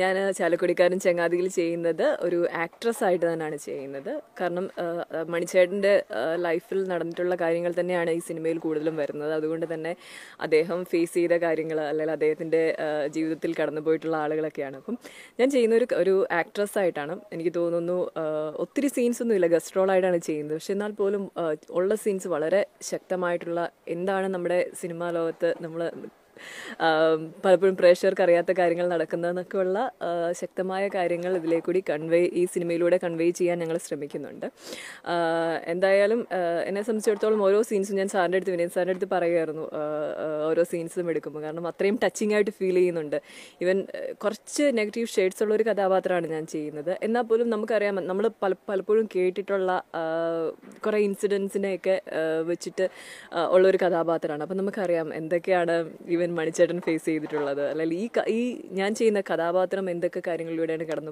ഞാൻ ചാലക്കുടിക്കാരൻ ചങ്ങാതിയിൽ ചെയ്യുന്നത് ഒരു ആക്ട്രസ് ആയിട്ട് തന്നെയാണ് ചെയ്യുന്നത് കാരണം മണിച്ചേട്ടൻ്റെ ലൈഫിൽ നടന്നിട്ടുള്ള കാര്യങ്ങൾ തന്നെയാണ് ഈ സിനിമയിൽ കൂടുതലും വരുന്നത് അതുകൊണ്ട് തന്നെ അദ്ദേഹം ഫേസ് ചെയ്ത കാര്യങ്ങൾ അല്ലെങ്കിൽ അദ്ദേഹത്തിൻ്റെ ജീവിതത്തിൽ കടന്നുപോയിട്ടുള്ള ആളുകളൊക്കെയാണ് അപ്പം ഞാൻ ചെയ്യുന്ന ഒരു ഒരു ആക്ട്രസ് ആയിട്ടാണ് എനിക്ക് തോന്നുന്നു ഒത്തിരി സീൻസ് ഒന്നും ഇല്ല ഗസ്റ്റ് റോളായിട്ടാണ് ചെയ്യുന്നത് പക്ഷെ എന്നാൽ പോലും ഉള്ള സീൻസ് വളരെ ശക്തമായിട്ടുള്ള എന്താണ് നമ്മുടെ സിനിമാ ലോകത്ത് നമ്മൾ പലപ്പോഴും പ്രേക്ഷകർക്ക് അറിയാത്ത കാര്യങ്ങൾ നടക്കുന്നതെന്നൊക്കെയുള്ള ശക്തമായ കാര്യങ്ങൾ ഇതിലേ കൂടി കൺവേ ഈ സിനിമയിലൂടെ കൺവേ ചെയ്യാൻ ഞങ്ങൾ ശ്രമിക്കുന്നുണ്ട് എന്തായാലും എന്നെ സംബന്ധിച്ചിടത്തോളം ഓരോ സീൻസും ഞാൻ സാറിൻ്റെ അടുത്ത് വിനയൻ സാറിൻ്റെ അടുത്ത് പറയുമായിരുന്നു ഓരോ സീൻസും എടുക്കുമ്പോൾ കാരണം അത്രയും ടച്ചിങ് ആയിട്ട് ഫീൽ ചെയ്യുന്നുണ്ട് ഇവൻ കുറച്ച് നെഗറ്റീവ് ഷെയ്ഡ്സ് ഉള്ള ഒരു കഥാപാത്രമാണ് ഞാൻ ചെയ്യുന്നത് എന്നാൽ പോലും നമുക്കറിയാം നമ്മൾ പല പലപ്പോഴും കേട്ടിട്ടുള്ള കുറേ ഇൻസിഡൻസിനെയൊക്കെ വെച്ചിട്ട് ഉള്ളൊരു കഥാപാത്രമാണ് അപ്പം നമുക്കറിയാം എന്തൊക്കെയാണ് ഇവൻ മണിച്ചേട്ടൻ ഫേസ് ചെയ്തിട്ടുള്ളത് അല്ലെങ്കിൽ ഈ ഈ ഞാൻ ചെയ്യുന്ന കഥാപാത്രം എന്തൊക്കെ കാര്യങ്ങളിലൂടെയാണ് കടന്നു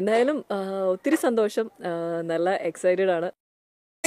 എന്തായാലും ഒത്തിരി സന്തോഷം നല്ല എക്സൈറ്റഡ് ആണ്